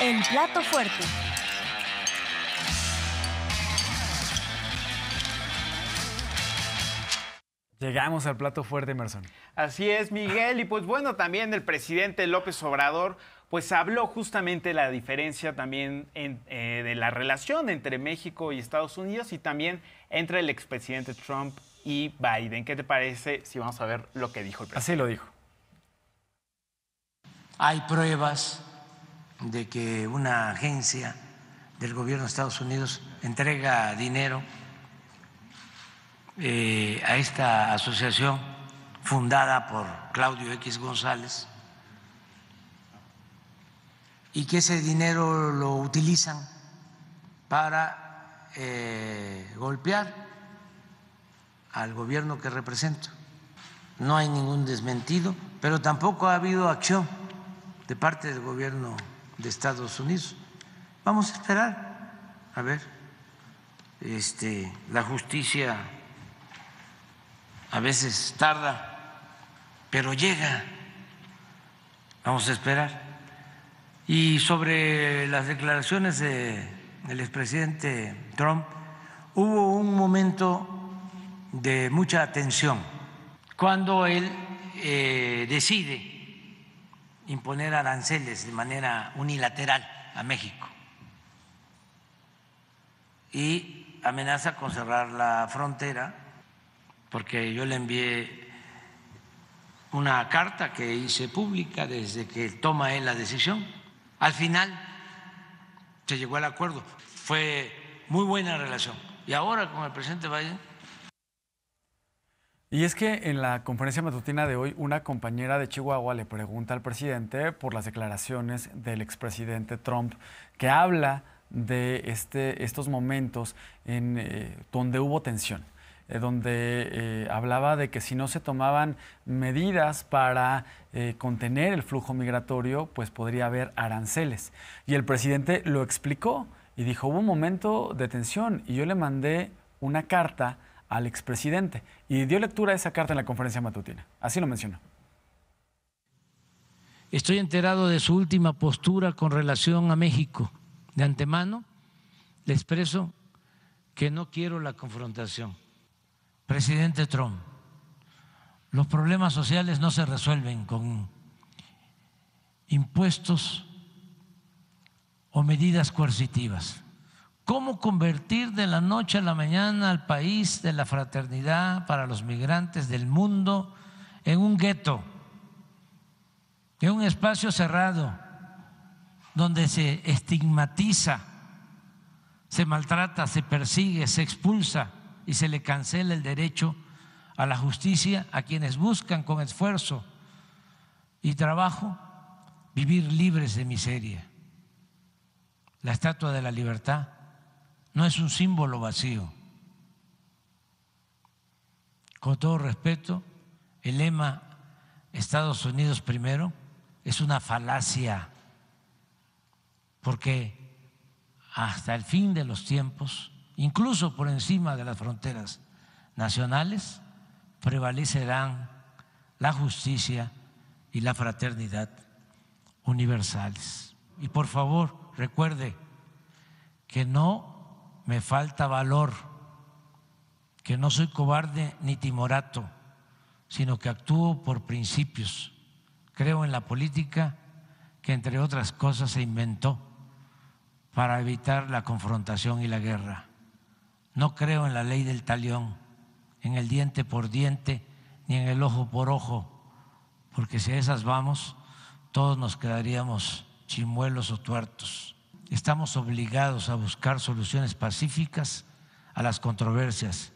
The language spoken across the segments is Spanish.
El plato fuerte. Llegamos al plato fuerte, Emerson. Así es, Miguel. Y pues bueno, también el presidente López Obrador pues habló justamente la diferencia también eh, de la relación entre México y Estados Unidos y también entre el expresidente Trump y Biden. ¿Qué te parece si vamos a ver lo que dijo el presidente? Así lo dijo. Hay pruebas de que una agencia del gobierno de Estados Unidos entrega dinero eh, a esta asociación fundada por Claudio X González y que ese dinero lo utilizan para eh, golpear al gobierno que represento. No hay ningún desmentido, pero tampoco ha habido acción de parte del gobierno de Estados Unidos. Vamos a esperar a ver este la justicia a veces tarda, pero llega. Vamos a esperar. Y sobre las declaraciones del expresidente Trump, hubo un momento de mucha atención cuando él eh, decide imponer aranceles de manera unilateral a México y amenaza con cerrar la frontera porque yo le envié una carta que hice pública desde que toma él la decisión. Al final se llegó al acuerdo. Fue muy buena relación. Y ahora con el presidente Biden y es que en la conferencia matutina de hoy, una compañera de Chihuahua le pregunta al presidente por las declaraciones del expresidente Trump, que habla de este, estos momentos en, eh, donde hubo tensión, eh, donde eh, hablaba de que si no se tomaban medidas para contener el flujo migratorio, pues podría haber aranceles. Y el presidente lo explicó y dijo, hubo un momento de tensión y yo le mandé una carta al expresidente y dio lectura a esa carta en la conferencia matutina. Así lo mencionó. Estoy enterado de su última postura con relación a México. De antemano le expreso que no quiero la confrontación. Presidente Trump, los problemas sociales no se resuelven con impuestos o medidas coercitivas cómo convertir de la noche a la mañana al país de la fraternidad para los migrantes del mundo en un gueto, en un espacio cerrado, donde se estigmatiza, se maltrata, se persigue, se expulsa y se le cancela el derecho a la justicia a quienes buscan con esfuerzo y trabajo vivir libres de miseria. La estatua de la libertad no es un símbolo vacío. Con todo respeto, el lema Estados Unidos primero es una falacia, porque hasta el fin de los tiempos, incluso por encima de las fronteras nacionales, prevalecerán la justicia y la fraternidad universales. Y por favor, recuerde que no me falta valor, que no soy cobarde ni timorato, sino que actúo por principios. Creo en la política que, entre otras cosas, se inventó para evitar la confrontación y la guerra. No creo en la ley del talión, en el diente por diente, ni en el ojo por ojo, porque si a esas vamos, todos nos quedaríamos chimuelos o tuertos estamos obligados a buscar soluciones pacíficas a las controversias.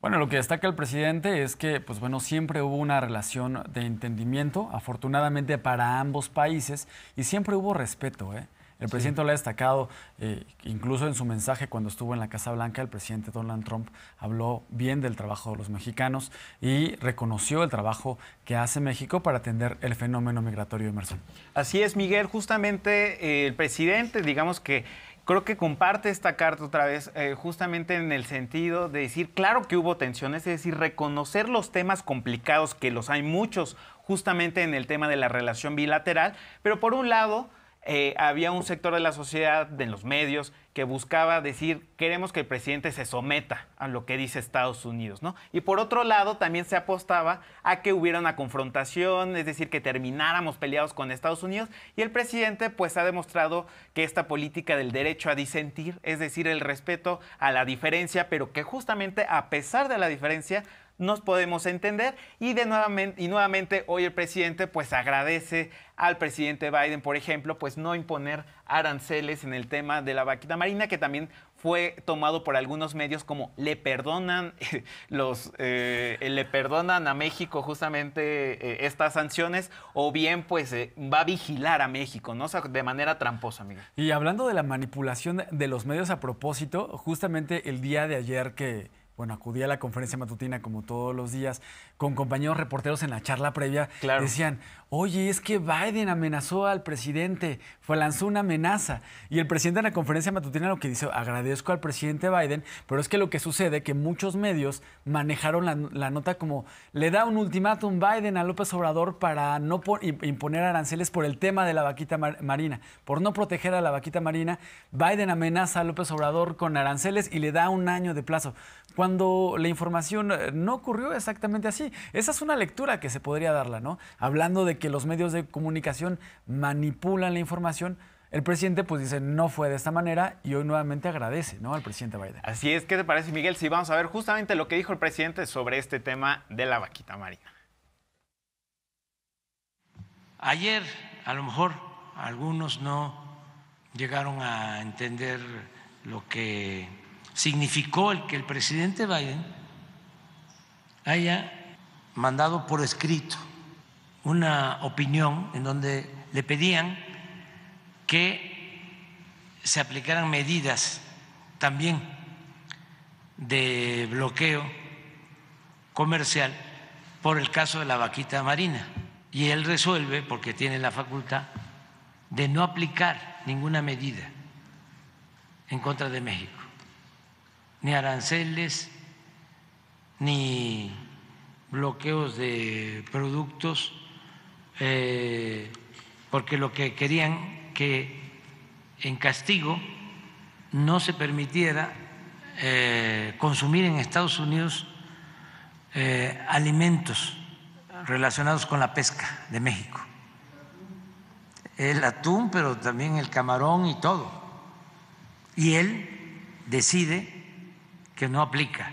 Bueno, lo que destaca el presidente es que, pues bueno, siempre hubo una relación de entendimiento, afortunadamente para ambos países, y siempre hubo respeto. ¿eh? El presidente lo ha destacado, eh, incluso en su mensaje cuando estuvo en la Casa Blanca, el presidente Donald Trump habló bien del trabajo de los mexicanos y reconoció el trabajo que hace México para atender el fenómeno migratorio de Así es, Miguel, justamente eh, el presidente, digamos que creo que comparte esta carta otra vez, eh, justamente en el sentido de decir, claro que hubo tensiones, es decir, reconocer los temas complicados, que los hay muchos, justamente en el tema de la relación bilateral, pero por un lado eh, había un sector de la sociedad, de los medios, que buscaba decir, queremos que el presidente se someta a lo que dice Estados Unidos, ¿no? Y por otro lado, también se apostaba a que hubiera una confrontación, es decir, que termináramos peleados con Estados Unidos, y el presidente pues ha demostrado que esta política del derecho a disentir, es decir, el respeto a la diferencia, pero que justamente a pesar de la diferencia, nos podemos entender y, de nuevamente, hoy el presidente pues agradece al presidente Biden, por ejemplo, pues no imponer aranceles en el tema de la vaquita marina, que también fue tomado por algunos medios como le perdonan los eh, le perdonan a México justamente eh, estas sanciones o bien pues eh, va a vigilar a México, ¿no? de manera tramposa, Y hablando de la manipulación de los medios a propósito, justamente el día de ayer que bueno, acudí a la conferencia matutina como todos los días, con compañeros reporteros en la charla previa, decían, oye, es que Biden amenazó al presidente, lanzó una amenaza. Y el presidente en la conferencia matutina lo que dice, agradezco al presidente Biden, pero es que lo que sucede que muchos medios manejaron la, nota como, le da un ultimátum Biden a López Obrador para no imponer aranceles por el tema de la vaquita marina, por no proteger a la vaquita marina, Biden amenaza a López Obrador con aranceles y le da un año de plazo cuando la información eh, no ocurrió exactamente así. Esa es una lectura que se podría darla, ¿no? Hablando de que los medios de comunicación manipulan la información. El presidente pues dice, no fue de esta manera y hoy nuevamente agradece ¿no? al presidente Biden. Así es, ¿qué te parece Miguel? Sí, vamos a ver justamente lo que dijo el presidente sobre este tema de la vaquita marina. Ayer a lo mejor algunos no llegaron a entender lo que significó el que el presidente Biden haya mandado por escrito una opinión en donde le pedían que se aplicaran medidas también de bloqueo comercial por el caso de la vaquita marina. Y él resuelve, porque tiene la facultad, de no aplicar ninguna medida en contra de México ni aranceles, ni bloqueos de productos, eh, porque lo que querían que en castigo no se permitiera eh, consumir en Estados Unidos eh, alimentos relacionados con la pesca de México. El atún, pero también el camarón y todo. Y él decide que no aplica.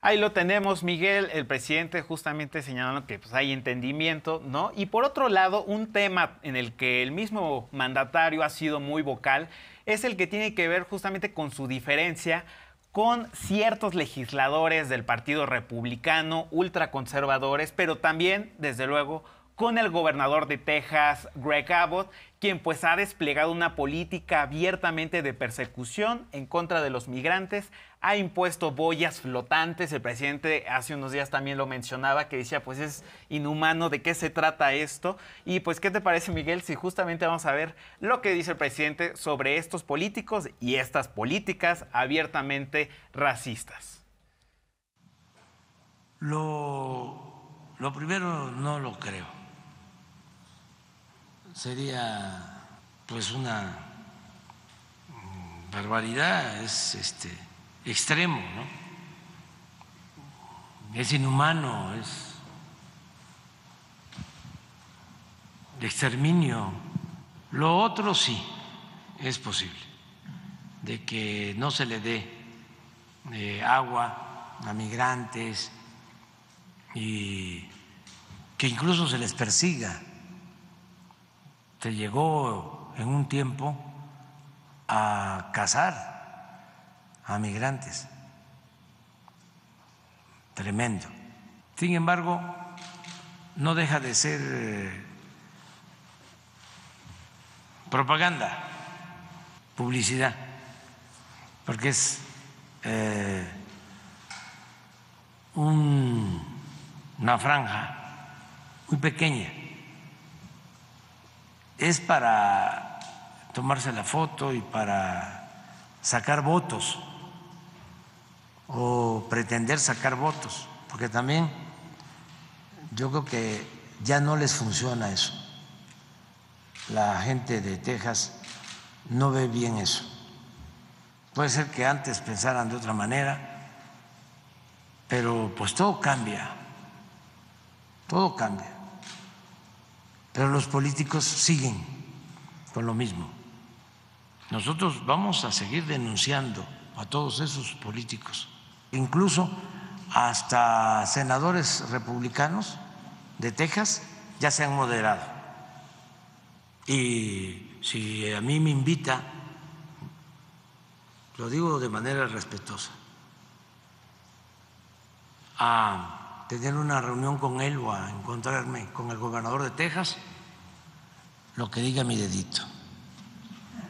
Ahí lo tenemos, Miguel, el presidente justamente señalando que pues, hay entendimiento, ¿no? Y por otro lado, un tema en el que el mismo mandatario ha sido muy vocal es el que tiene que ver justamente con su diferencia con ciertos legisladores del Partido Republicano, ultraconservadores, pero también, desde luego, con el gobernador de Texas, Greg Abbott, quien pues ha desplegado una política abiertamente de persecución en contra de los migrantes, ha impuesto boyas flotantes, el presidente hace unos días también lo mencionaba, que decía pues es inhumano, ¿de qué se trata esto? Y pues ¿qué te parece Miguel si justamente vamos a ver lo que dice el presidente sobre estos políticos y estas políticas abiertamente racistas? lo primero no lo creo sería pues una mm, barbaridad, es este extremo, ¿no? Es inhumano, es exterminio. Lo otro sí es posible, de que no se le dé eh, agua a migrantes y que incluso se les persiga se llegó en un tiempo a cazar a migrantes. Tremendo. Sin embargo, no deja de ser eh, propaganda, publicidad, porque es eh, una franja muy pequeña es para tomarse la foto y para sacar votos o pretender sacar votos, porque también yo creo que ya no les funciona eso. La gente de Texas no ve bien eso. Puede ser que antes pensaran de otra manera, pero pues todo cambia, todo cambia. Pero los políticos siguen con lo mismo. Nosotros vamos a seguir denunciando a todos esos políticos, incluso hasta senadores republicanos de Texas ya se han moderado. Y si a mí me invita, lo digo de manera respetuosa, tener una reunión con él o a encontrarme con el gobernador de Texas, lo que diga mi dedito.